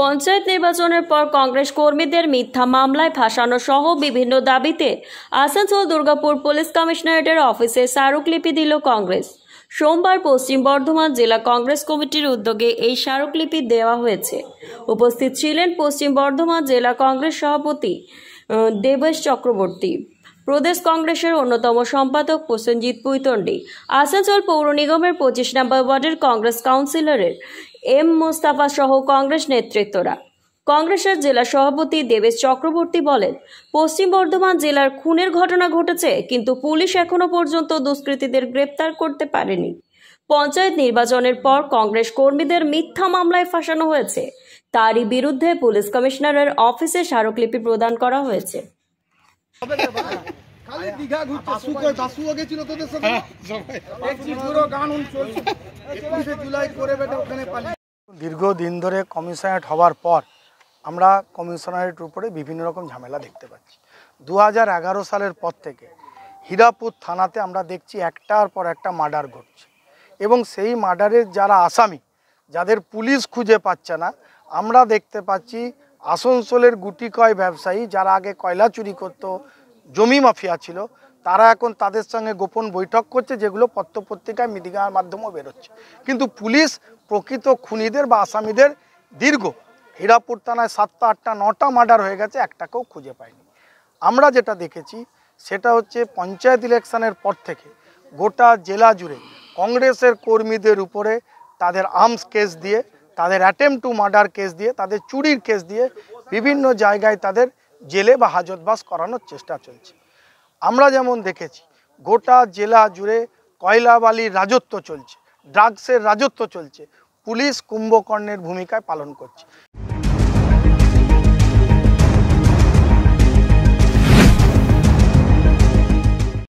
পঞ্চায়েত নির্বাচনের পর কংগ্রেস কর্মীদের মিথ্যা মামলায় ফাঁসানো সহ বিভিন্ন দাবিতে আসানসোল দুর্গাপুর পুলিশ কমিশনারেটের অফিসে স্মারকলিপি দিল কংগ্রেস সোমবার পশ্চিম বর্ধমান জেলা কংগ্রেস কমিটির উদ্যোগে এই স্মারকলিপি দেওয়া হয়েছে উপস্থিত ছিলেন পশ্চিম বর্ধমান জেলা কংগ্রেস সভাপতি দেবেশ চক্রবর্তী প্রদেশ কংগ্রেসের অন্যতম সম্পাদক প্রসেনজিৎ পুইতণ্ডী আসানসোল পৌর নিগমের পঁচিশ নম্বর ওয়ার্ডের কংগ্রেস কাউন্সিলরের এম মোস্তাফা সহ কংগ্রেস নেতৃত্বরা কংগ্রেসের জেলা সভাপতি দেবেশ চক্রবর্তী বলেন পশ্চিম বর্ধমান জেলার খুনের ঘটনা ঘটেছে কিন্তু পুলিশ এখনো পর্যন্ত দুষ্কৃতীদের গ্রেপ্তার করতে পারেনি পঞ্চায়েত নির্বাচনের পর কংগ্রেস কর্মীদের মিথ্যা মামলায় ফাঁসানো হয়েছে তারই বিরুদ্ধে পুলিশ কমিশনারের অফিসে স্মারকলিপি প্রদান করা হয়েছে খালি ঘুরছে সুকর গেছিল তোদের সাথে এক গান চলছে দীর্ঘদিন ধরে কমিশনারেট হওয়ার পর আমরা কমিশনারেট উপরে বিভিন্ন রকম ঝামেলা দেখতে পাচ্ছি দু সালের পর থেকে হীরাপুর থানাতে আমরা দেখছি একটার পর একটা মার্ডার ঘটছে এবং সেই মার্ডারের যারা আসামি যাদের পুলিশ খুঁজে পাচ্ছে না আমরা দেখতে পাচ্ছি আসানসোলের গুটি কয় ব্যবসায়ী যারা আগে কয়লা চুরি করত জমি মাফিয়া ছিল তারা এখন তাদের সঙ্গে গোপন বৈঠক করছে যেগুলো পত্রপত্রিকায় মিডিয়ার মাধ্যমেও বেরোচ্ছে কিন্তু পুলিশ প্রকৃত খুনিদের বা আসামিদের দীর্ঘ হীরাপুর থানায় সাতটা আটটা নটা মার্ডার হয়ে গেছে একটাকেও খুঁজে পায়নি আমরা যেটা দেখেছি সেটা হচ্ছে পঞ্চায়েত ইলেকশনের পর থেকে গোটা জেলা জুড়ে কংগ্রেসের কর্মীদের উপরে তাদের আর্মস কেস দিয়ে তাদের অ্যাটেম্প টু মার্ডার কেস দিয়ে তাদের চুরির কেস দিয়ে বিভিন্ন জায়গায় তাদের জেলে বা হাজতবাস করানোর চেষ্টা চলছে আমরা যেমন দেখেছি গোটা জেলা জুড়ে কয়লাবালির রাজত্ব চলছে ড্রাগসের রাজত্ব চলছে পুলিশ কুম্ভকর্ণের ভূমিকায় পালন করছে